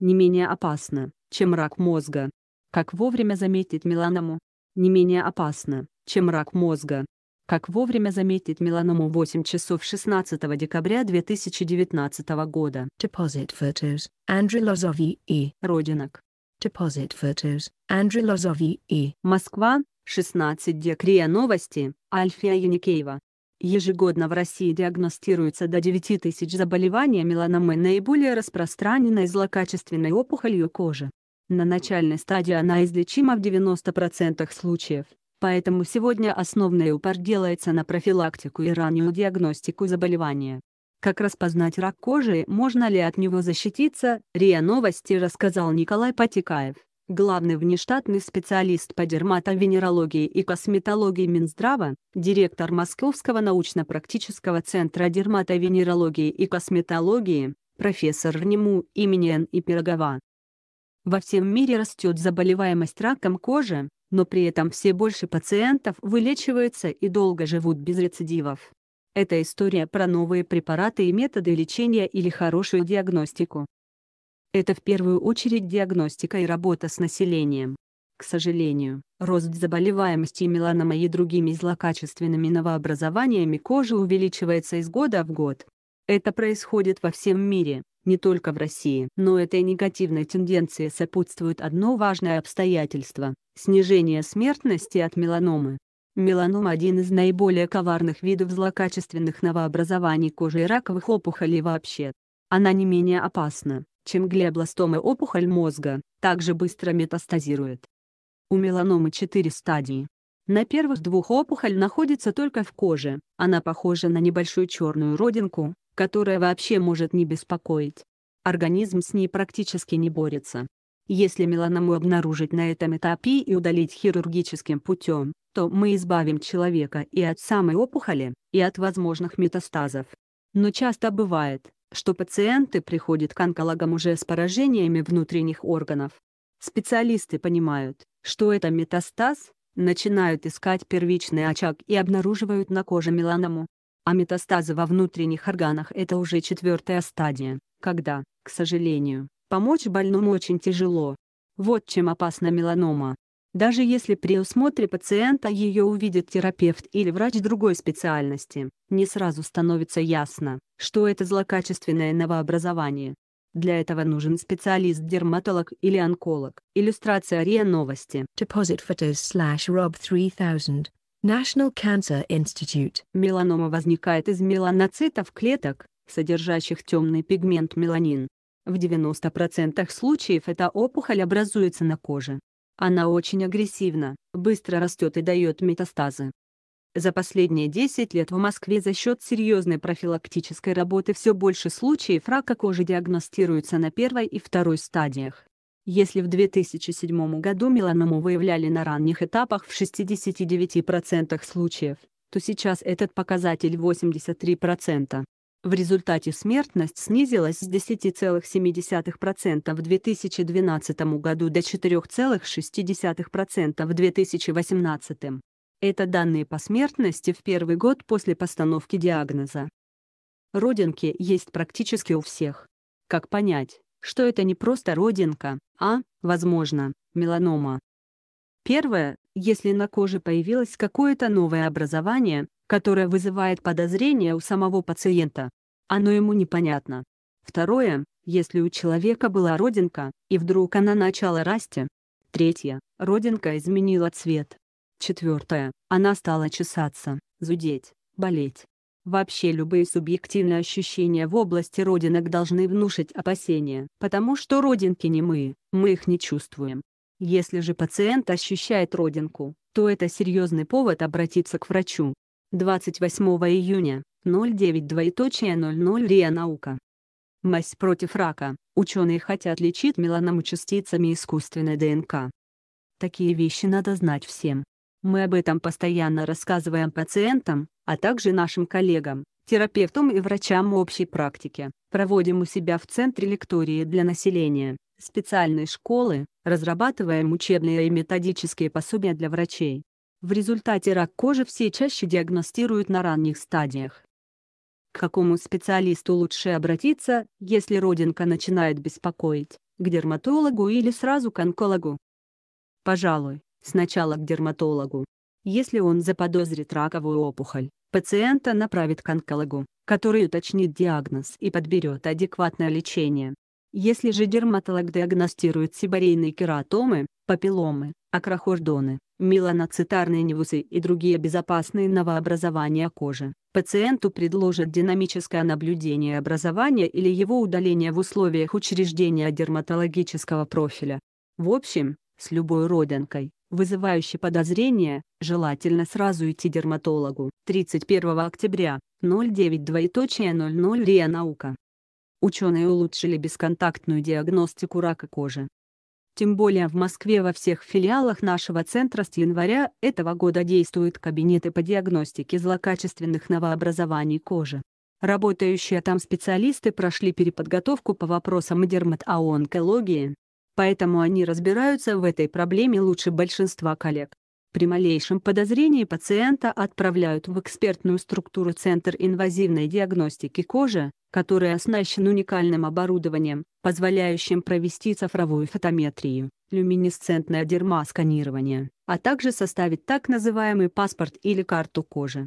не менее опасно, чем рак мозга. Как вовремя заметить меланому? Не менее опасно, чем рак мозга. Как вовремя заметить меланому 8 часов 16 декабря 2019 года. Deposit photos. Andrew Lozovi E. Родинок. Deposit photos. Andrew Lozovi E. Москва, 16 декрия новости, Альфия Юникеева. Ежегодно в России диагностируется до 9 тысяч заболеваний меланомы наиболее распространенной злокачественной опухолью кожи. На начальной стадии она излечима в 90% случаев, поэтому сегодня основной упор делается на профилактику и раннюю диагностику заболевания. Как распознать рак кожи и можно ли от него защититься, РИА Новости рассказал Николай Потекаев главный внештатный специалист по дерматовенерологии и косметологии Минздрава, директор Московского научно-практического центра дерматовенерологии и косметологии, профессор РНИМУ имени Н. И Пирогова. Во всем мире растет заболеваемость раком кожи, но при этом все больше пациентов вылечиваются и долго живут без рецидивов. Это история про новые препараты и методы лечения или хорошую диагностику. Это в первую очередь диагностика и работа с населением. К сожалению, рост заболеваемости меланомой и другими злокачественными новообразованиями кожи увеличивается из года в год. Это происходит во всем мире, не только в России. Но этой негативной тенденции сопутствует одно важное обстоятельство – снижение смертности от меланомы. Меланома – один из наиболее коварных видов злокачественных новообразований кожи и раковых опухолей вообще. Она не менее опасна, чем глебластомы опухоль мозга, также быстро метастазирует. У меланомы четыре стадии. На первых двух опухоль находится только в коже, она похожа на небольшую черную родинку, которая вообще может не беспокоить. Организм с ней практически не борется. Если меланому обнаружить на этом этапе и удалить хирургическим путем, то мы избавим человека и от самой опухоли, и от возможных метастазов. Но часто бывает, что пациенты приходят к онкологам уже с поражениями внутренних органов. Специалисты понимают, что это метастаз, начинают искать первичный очаг и обнаруживают на коже меланому. А метастазы во внутренних органах – это уже четвертая стадия, когда, к сожалению, помочь больному очень тяжело. Вот чем опасна меланома даже если при осмотре пациента ее увидит терапевт или врач другой специальности, не сразу становится ясно, что это злокачественное новообразование. Для этого нужен специалист-дерматолог или онколог. Иллюстрация РИА Новости. Deposit slash Rob 3000. National Cancer Institute. Меланома возникает из меланоцитов клеток, содержащих темный пигмент меланин. В 90% случаев эта опухоль образуется на коже, она очень агрессивна, быстро растет и дает метастазы. За последние 10 лет в Москве за счет серьезной профилактической работы все больше случаев рака кожи диагностируются на первой и второй стадиях. Если в 2007 году меланому выявляли на ранних этапах в 69% случаев, то сейчас этот показатель 83%. В результате смертность снизилась с 10,7% в 2012 году до 4,6% в 2018. Это данные по смертности в первый год после постановки диагноза. Родинки есть практически у всех. Как понять, что это не просто родинка, а, возможно, меланома? Первое, если на коже появилось какое-то новое образование, которое вызывает подозрение у самого пациента. Оно ему непонятно. Второе, если у человека была родинка, и вдруг она начала расти. Третье, родинка изменила цвет. Четвертое, она стала чесаться, зудеть, болеть. Вообще любые субъективные ощущения в области родинок должны внушить опасения, потому что родинки не мы, мы их не чувствуем. Если же пациент ощущает родинку, то это серьезный повод обратиться к врачу. 28 июня, 09 двоеточие 00 РИА Наука. Мазь против рака. Ученые хотят лечить меланому частицами искусственной ДНК. Такие вещи надо знать всем. Мы об этом постоянно рассказываем пациентам, а также нашим коллегам, терапевтам и врачам общей практики. Проводим у себя в Центре лектории для населения, специальной школы, разрабатываем учебные и методические пособия для врачей, в результате рак кожи все чаще диагностируют на ранних стадиях. К какому специалисту лучше обратиться, если родинка начинает беспокоить, к дерматологу или сразу к онкологу? Пожалуй, сначала к дерматологу. Если он заподозрит раковую опухоль, пациента направит к онкологу, который уточнит диагноз и подберет адекватное лечение. Если же дерматолог диагностирует сибарейные кератомы, папилломы, акрохордоны, меланоцитарные невусы и другие безопасные новообразования кожи, пациенту предложат динамическое наблюдение образования или его удаление в условиях учреждения дерматологического профиля. В общем, с любой родинкой, вызывающей подозрение, желательно сразу идти дерматологу. 31 октября, 09.00 РИА Наука ученые улучшили бесконтактную диагностику рака кожи. Тем более в Москве во всех филиалах нашего центра с января этого года действуют кабинеты по диагностике злокачественных новообразований кожи. Работающие там специалисты прошли переподготовку по вопросам дерматоонкологии, поэтому они разбираются в этой проблеме лучше большинства коллег. При малейшем подозрении пациента отправляют в экспертную структуру Центр инвазивной диагностики кожи, который оснащен уникальным оборудованием, позволяющим провести цифровую фотометрию, люминесцентное дермасканирование, а также составить так называемый паспорт или карту кожи.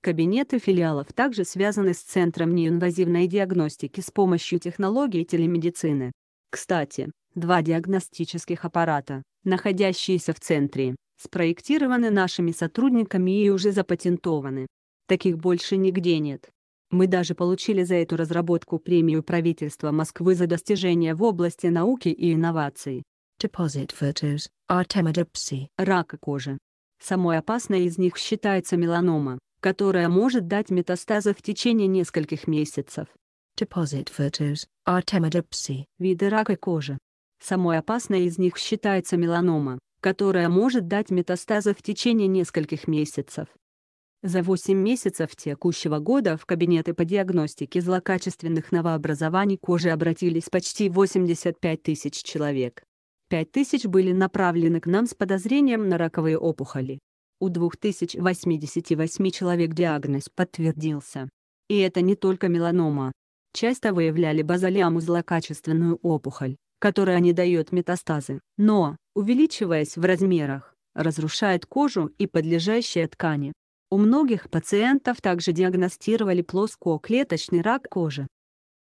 Кабинеты филиалов также связаны с Центром неинвазивной диагностики с помощью технологии телемедицины. Кстати, два диагностических аппарата, находящиеся в центре, спроектированы нашими сотрудниками и уже запатентованы. Таких больше нигде нет. Мы даже получили за эту разработку премию правительства Москвы за достижения в области науки и инноваций. Deposit photos, Artemidopsy. Рак кожи. Самой опасной из них считается меланома, которая может дать метастазы в течение нескольких месяцев. Deposit photos, Artemidopsy. Виды рака кожи. Самой опасной из них считается меланома, которая может дать метастазы в течение нескольких месяцев. За 8 месяцев текущего года в кабинеты по диагностике злокачественных новообразований кожи обратились почти 85 тысяч человек. 5 тысяч были направлены к нам с подозрением на раковые опухоли. У 2088 человек диагноз подтвердился. И это не только меланома. Часто выявляли базалиаму злокачественную опухоль, которая не дает метастазы, но, увеличиваясь в размерах, разрушает кожу и подлежащие ткани. У многих пациентов также диагностировали плоскоклеточный рак кожи.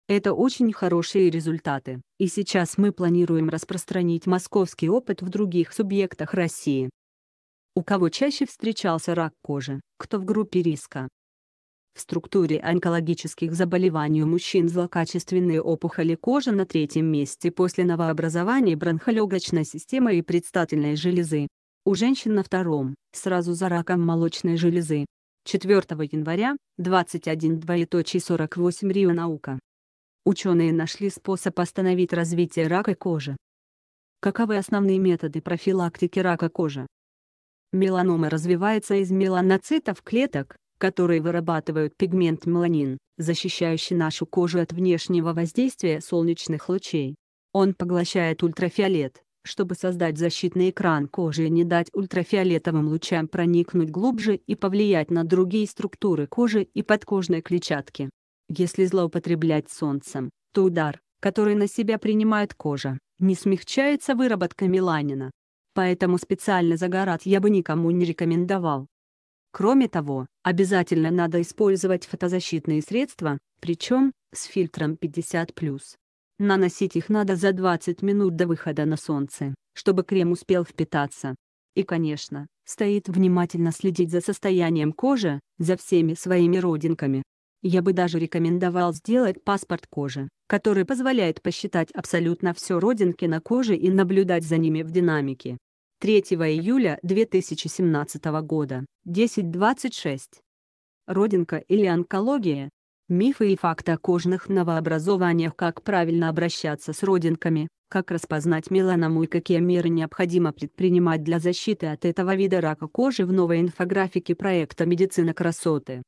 Это очень хорошие результаты, и сейчас мы планируем распространить московский опыт в других субъектах России. У кого чаще встречался рак кожи, кто в группе риска, в структуре онкологических заболеваний у мужчин злокачественные опухоли кожи на третьем месте после новообразования бронхолегочной системы и предстательной железы. У женщин на втором, сразу за раком молочной железы. 4 января, 21.48 Рио Наука. Ученые нашли способ остановить развитие рака кожи. Каковы основные методы профилактики рака кожи? Меланома развивается из меланоцитов клеток, которые вырабатывают пигмент меланин, защищающий нашу кожу от внешнего воздействия солнечных лучей. Он поглощает ультрафиолет, чтобы создать защитный экран кожи и не дать ультрафиолетовым лучам проникнуть глубже и повлиять на другие структуры кожи и подкожной клетчатки. Если злоупотреблять солнцем, то удар, который на себя принимает кожа, не смягчается выработкой меланина. Поэтому специально загорать я бы никому не рекомендовал. Кроме того, обязательно надо использовать фотозащитные средства, причем с фильтром 50+. Наносить их надо за 20 минут до выхода на солнце, чтобы крем успел впитаться. И, конечно, стоит внимательно следить за состоянием кожи, за всеми своими родинками. Я бы даже рекомендовал сделать паспорт кожи, который позволяет посчитать абсолютно все родинки на коже и наблюдать за ними в динамике. 3 июля 2017 года, 10.26. Родинка или онкология. Мифы и факты о кожных новообразованиях Как правильно обращаться с родинками, как распознать меланому и какие меры необходимо предпринимать для защиты от этого вида рака кожи в новой инфографике проекта «Медицина красоты».